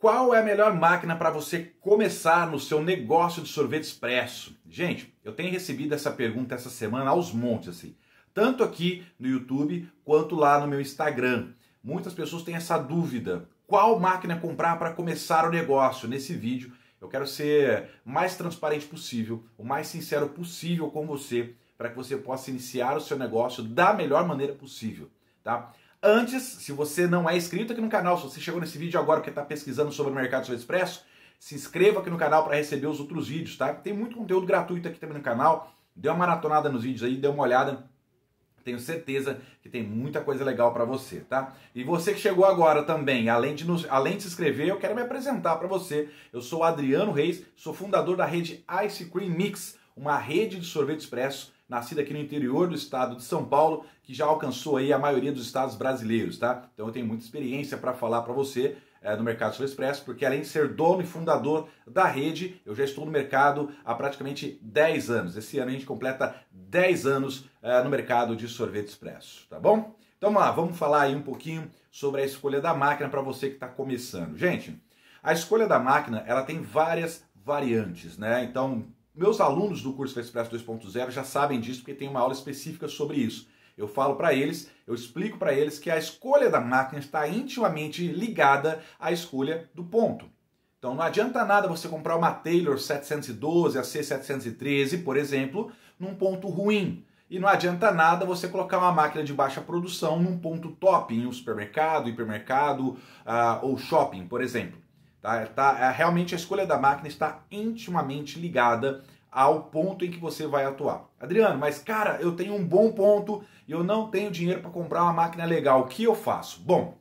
Qual é a melhor máquina para você começar no seu negócio de sorvete expresso? Gente, eu tenho recebido essa pergunta essa semana aos montes, assim, tanto aqui no YouTube quanto lá no meu Instagram. Muitas pessoas têm essa dúvida: qual máquina comprar para começar o negócio? Nesse vídeo, eu quero ser mais transparente possível, o mais sincero possível com você, para que você possa iniciar o seu negócio da melhor maneira possível, tá? Antes, se você não é inscrito aqui no canal, se você chegou nesse vídeo agora porque está pesquisando sobre o mercado sorvete Expresso, se inscreva aqui no canal para receber os outros vídeos, tá? Tem muito conteúdo gratuito aqui também no canal. Dê uma maratonada nos vídeos aí, dê uma olhada. Tenho certeza que tem muita coisa legal para você, tá? E você que chegou agora também, além de, nos, além de se inscrever, eu quero me apresentar para você. Eu sou Adriano Reis, sou fundador da rede Ice Cream Mix, uma rede de sorvete expresso nascida aqui no interior do estado de São Paulo, que já alcançou aí a maioria dos estados brasileiros, tá? Então eu tenho muita experiência para falar para você é, no mercado Sul Expresso, porque além de ser dono e fundador da rede, eu já estou no mercado há praticamente 10 anos. Esse ano a gente completa 10 anos é, no mercado de sorvete expresso, tá bom? Então vamos lá, vamos falar aí um pouquinho sobre a escolha da máquina para você que está começando. Gente, a escolha da máquina ela tem várias variantes, né? Então meus alunos do curso Expresso 2.0 já sabem disso porque tem uma aula específica sobre isso. Eu falo para eles, eu explico para eles que a escolha da máquina está intimamente ligada à escolha do ponto. Então não adianta nada você comprar uma Taylor 712, a C713, por exemplo, num ponto ruim. E não adianta nada você colocar uma máquina de baixa produção num ponto top, em um supermercado, hipermercado uh, ou shopping, por exemplo. Tá? É, tá, é, realmente a escolha da máquina está intimamente ligada ao ponto em que você vai atuar. Adriano, mas cara, eu tenho um bom ponto e eu não tenho dinheiro para comprar uma máquina legal. O que eu faço? Bom,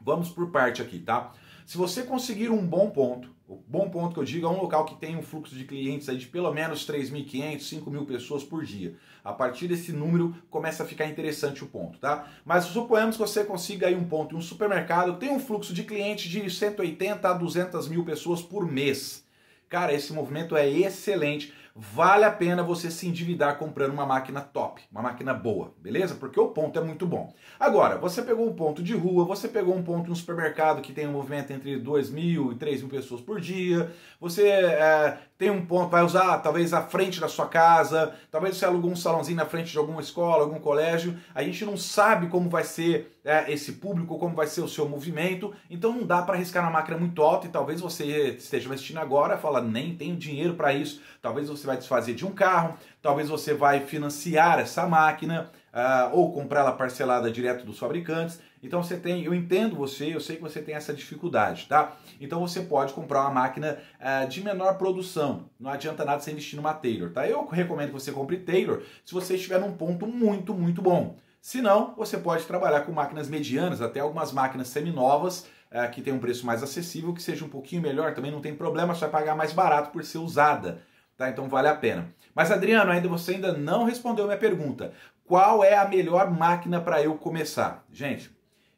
vamos por parte aqui, tá? Se você conseguir um bom ponto, o bom ponto que eu digo é um local que tem um fluxo de clientes aí de pelo menos 3.500, 5.000 pessoas por dia. A partir desse número começa a ficar interessante o ponto, tá? Mas suponhamos que você consiga aí um ponto em um supermercado, tem um fluxo de clientes de 180 a 200 mil pessoas por mês. Cara, esse movimento é excelente vale a pena você se endividar comprando uma máquina top, uma máquina boa, beleza? Porque o ponto é muito bom. Agora, você pegou um ponto de rua, você pegou um ponto no supermercado que tem um movimento entre 2 mil e 3 mil pessoas por dia, você é, tem um ponto, vai usar talvez a frente da sua casa, talvez você alugou um salãozinho na frente de alguma escola, algum colégio, a gente não sabe como vai ser é, esse público, como vai ser o seu movimento. Então não dá para arriscar na máquina muito alta e talvez você esteja investindo agora fala nem tenho dinheiro para isso. Talvez você vai desfazer de um carro, talvez você vai financiar essa máquina uh, ou comprar ela parcelada direto dos fabricantes. Então você tem, eu entendo você, eu sei que você tem essa dificuldade, tá? Então você pode comprar uma máquina uh, de menor produção. Não adianta nada você investir numa Taylor, tá? Eu recomendo que você compre Taylor se você estiver num ponto muito, muito bom. Se não, você pode trabalhar com máquinas medianas, até algumas máquinas seminovas, é, que tem um preço mais acessível, que seja um pouquinho melhor, também não tem problema, você vai pagar mais barato por ser usada. Tá, então vale a pena. Mas Adriano, ainda você ainda não respondeu minha pergunta. Qual é a melhor máquina para eu começar? Gente,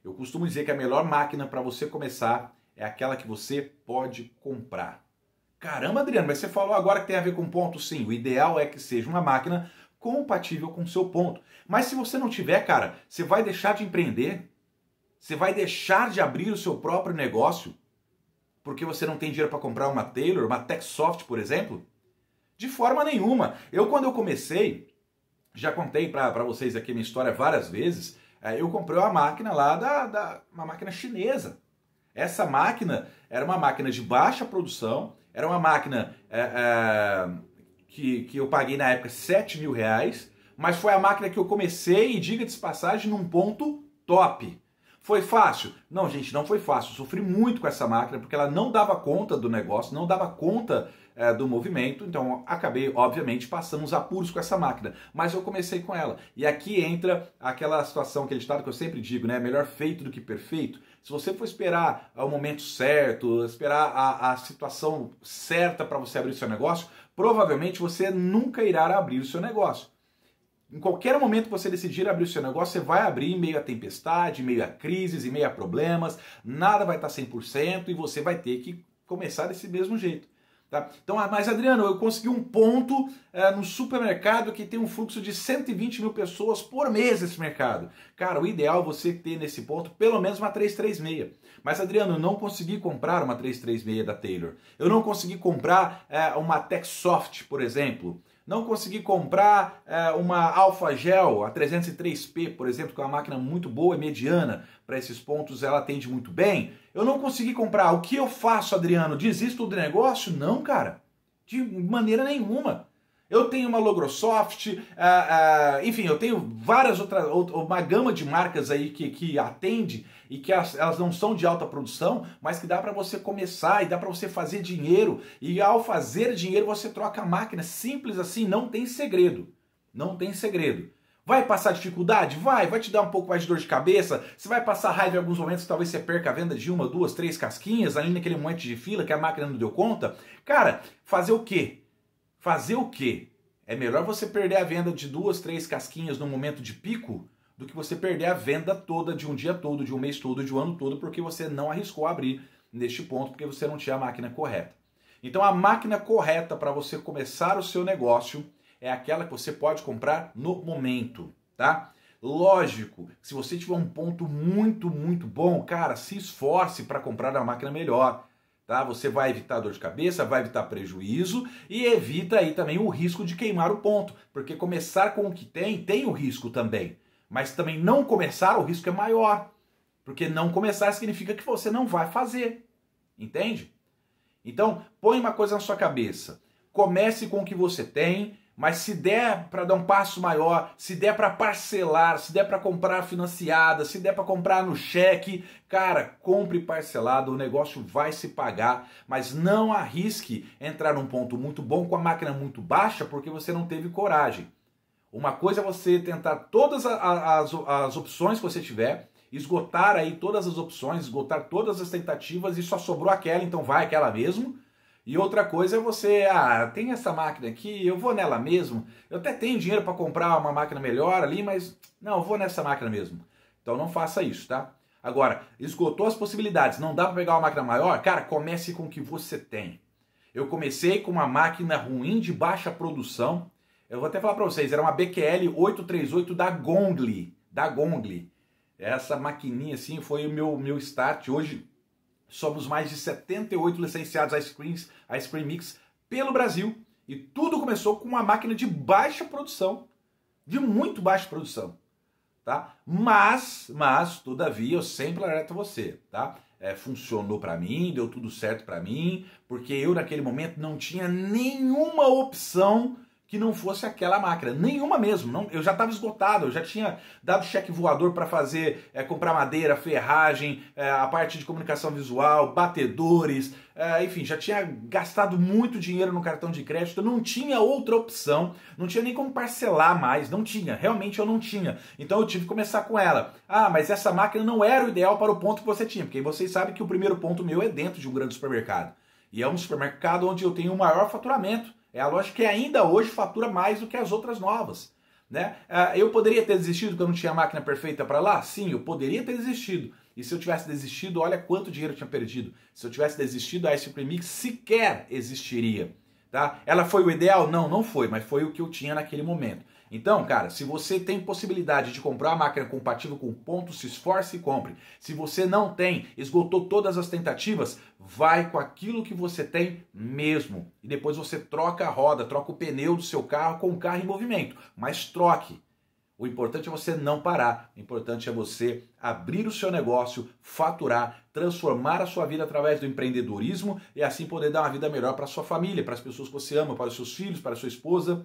eu costumo dizer que a melhor máquina para você começar é aquela que você pode comprar. Caramba, Adriano, mas você falou agora que tem a ver com ponto sim. O ideal é que seja uma máquina compatível com o seu ponto. Mas se você não tiver, cara, você vai deixar de empreender, você vai deixar de abrir o seu próprio negócio porque você não tem dinheiro para comprar uma Taylor, uma Techsoft, por exemplo? De forma nenhuma. Eu, quando eu comecei, já contei para vocês aqui minha história várias vezes, é, eu comprei uma máquina lá, da, da, uma máquina chinesa. Essa máquina era uma máquina de baixa produção, era uma máquina é, é, que, que eu paguei na época 7 mil reais, mas foi a máquina que eu comecei, e diga de passagem, num ponto top. Foi fácil? Não, gente, não foi fácil. Eu sofri muito com essa máquina porque ela não dava conta do negócio, não dava conta é, do movimento, então acabei, obviamente, passando os apuros com essa máquina, mas eu comecei com ela. E aqui entra aquela situação, aquele estado que eu sempre digo, né? Melhor feito do que perfeito. Se você for esperar o momento certo, esperar a, a situação certa para você abrir o seu negócio, provavelmente você nunca irá abrir o seu negócio. Em qualquer momento que você decidir abrir o seu negócio, você vai abrir em meio a tempestade, em meio a crises, em meio a problemas, nada vai estar 100% e você vai ter que começar desse mesmo jeito. Tá? Então, ah, mas Adriano, eu consegui um ponto é, eh, no supermercado que tem um fluxo de 120 mil pessoas por mês esse mercado. Cara, o ideal é você ter nesse ponto pelo menos uma 336. Mas Adriano, eu não consegui comprar uma 336 da Taylor. Eu não consegui comprar é, uma Techsoft, por exemplo não consegui comprar é, uma Alpha Gel, a 303P, por exemplo, que é uma máquina muito boa e mediana, para esses pontos ela atende muito bem. Eu não consegui comprar. O que eu faço, Adriano? Desisto do negócio? Não, cara. De maneira nenhuma eu tenho uma Logrosoft, é, é, enfim, eu tenho várias outras, uma gama de marcas aí que, que atende e que elas, elas não são de alta produção, mas que dá para você começar e dá para você fazer dinheiro. E ao fazer dinheiro você troca a máquina, simples assim, não tem segredo. Não tem segredo. Vai passar dificuldade? Vai, vai te dar um pouco mais de dor de cabeça. Você vai passar raiva em alguns momentos, talvez você perca a venda de uma, duas, três casquinhas ali naquele momento de fila que a máquina não deu conta. Cara, fazer o quê? Fazer o quê? É melhor você perder a venda de duas, três casquinhas no momento de pico do que você perder a venda toda de um dia todo, de um mês todo, de um ano todo, porque você não arriscou abrir neste ponto, porque você não tinha a máquina correta. Então a máquina correta para você começar o seu negócio é aquela que você pode comprar no momento, tá? Lógico, se você tiver um ponto muito, muito bom, cara, se esforce para comprar a máquina melhor Tá? Você vai evitar dor de cabeça, vai evitar prejuízo e evita aí também o risco de queimar o ponto, porque começar com o que tem tem o risco também, mas também não começar o risco é maior, porque não começar significa que você não vai fazer, entende? Então põe uma coisa na sua cabeça, comece com o que você tem mas se der para dar um passo maior, se der para parcelar, se der para comprar financiada, se der para comprar no cheque, cara, compre parcelado, o negócio vai se pagar, mas não arrisque entrar num ponto muito bom com a máquina muito baixa porque você não teve coragem. Uma coisa é você tentar todas as, as, as opções que você tiver, esgotar aí todas as opções, esgotar todas as tentativas e só sobrou aquela, então vai aquela mesmo. E outra coisa é você, ah, tem essa máquina aqui, eu vou nela mesmo. Eu até tenho dinheiro para comprar uma máquina melhor ali, mas não, eu vou nessa máquina mesmo. Então não faça isso, tá? Agora, esgotou as possibilidades, não dá para pegar uma máquina maior? Cara, comece com o que você tem. Eu comecei com uma máquina ruim de baixa produção. Eu vou até falar para vocês, era uma BQL 838 da Gongli, da Gongli. Essa maquininha assim foi o meu meu start hoje Somos mais de 78 licenciados a screens a Cream Mix pelo Brasil. E tudo começou com uma máquina de baixa produção, de muito baixa produção, tá? Mas, mas, todavia, eu sempre alerto você, tá? É, funcionou para mim, deu tudo certo para mim, porque eu naquele momento não tinha nenhuma opção que não fosse aquela máquina. Nenhuma mesmo. Não, eu já estava esgotado, eu já tinha dado cheque voador para fazer, é, comprar madeira, ferragem, é, a parte de comunicação visual, batedores, é, enfim, já tinha gastado muito dinheiro no cartão de crédito, não tinha outra opção, não tinha nem como parcelar mais, não tinha, realmente eu não tinha. Então eu tive que começar com ela. Ah, mas essa máquina não era o ideal para o ponto que você tinha, porque vocês sabem que o primeiro ponto meu é dentro de um grande supermercado. E é um supermercado onde eu tenho o maior faturamento é a loja que ainda hoje fatura mais do que as outras novas. Né? É, eu poderia ter desistido porque eu não tinha máquina perfeita para lá? Sim, eu poderia ter desistido. E se eu tivesse desistido, olha quanto dinheiro eu tinha perdido. Se eu tivesse desistido, a Ice Mix sequer existiria. Tá? Ela foi o ideal? Não, não foi, mas foi o que eu tinha naquele momento. Então, cara, se você tem possibilidade de comprar uma máquina compatível com ponto, se esforce e compre. Se você não tem, esgotou todas as tentativas, vai com aquilo que você tem mesmo. E depois você troca a roda, troca o pneu do seu carro com o carro em movimento. Mas troque. O importante é você não parar. O importante é você abrir o seu negócio, faturar, transformar a sua vida através do empreendedorismo e assim poder dar uma vida melhor para sua família, para as pessoas que você ama, para os seus filhos, para a sua esposa.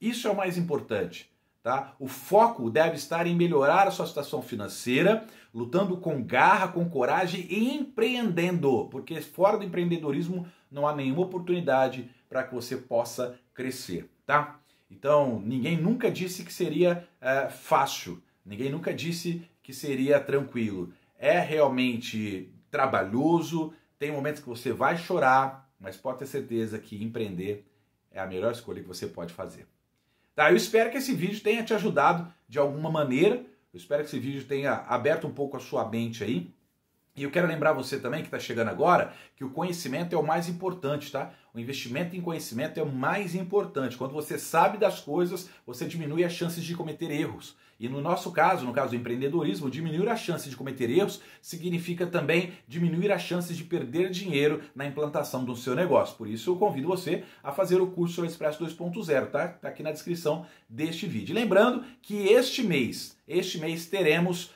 Isso é o mais importante. Tá? O foco deve estar em melhorar a sua situação financeira, lutando com garra, com coragem e empreendendo, porque fora do empreendedorismo não há nenhuma oportunidade para que você possa crescer, tá? Então, ninguém nunca disse que seria eh, fácil, ninguém nunca disse que seria tranquilo. É realmente trabalhoso, tem momentos que você vai chorar, mas pode ter certeza que empreender é a melhor escolha que você pode fazer. Tá, eu espero que esse vídeo tenha te ajudado de alguma maneira. Eu espero que esse vídeo tenha aberto um pouco a sua mente aí. E eu quero lembrar você também que está chegando agora que o conhecimento é o mais importante, tá? O investimento em conhecimento é o mais importante. Quando você sabe das coisas, você diminui as chances de cometer erros. E no nosso caso, no caso do empreendedorismo, diminuir a chance de cometer erros significa também diminuir as chances de perder dinheiro na implantação do seu negócio. Por isso, eu convido você a fazer o curso sobre Expresso 2.0, tá? Tá aqui na descrição deste vídeo. Lembrando que este mês, este mês teremos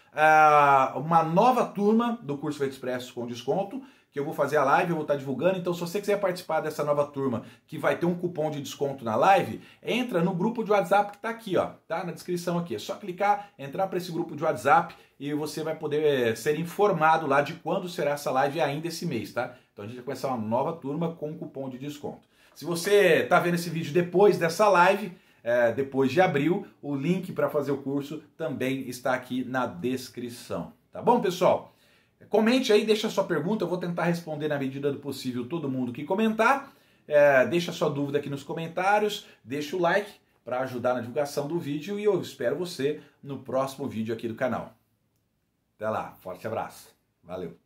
uh, uma nova turma do curso Expresso com desconto que eu vou fazer a live, eu vou estar tá divulgando. Então, se você quiser participar dessa nova turma, que vai ter um cupom de desconto na live, entra no grupo de WhatsApp que está aqui, ó, tá na descrição aqui. É só clicar, entrar para esse grupo de WhatsApp e você vai poder eh, ser informado lá de quando será essa live ainda esse mês, tá? Então a gente vai começar uma nova turma com um cupom de desconto. Se você está vendo esse vídeo depois dessa live, é, depois de abril, o link para fazer o curso também está aqui na descrição. Tá bom, pessoal? Comente aí, deixa sua pergunta, eu vou tentar responder na medida do possível todo mundo que comentar. É, deixa sua dúvida aqui nos comentários, deixa o like para ajudar na divulgação do vídeo e eu espero você no próximo vídeo aqui do canal. Até lá, forte abraço, valeu!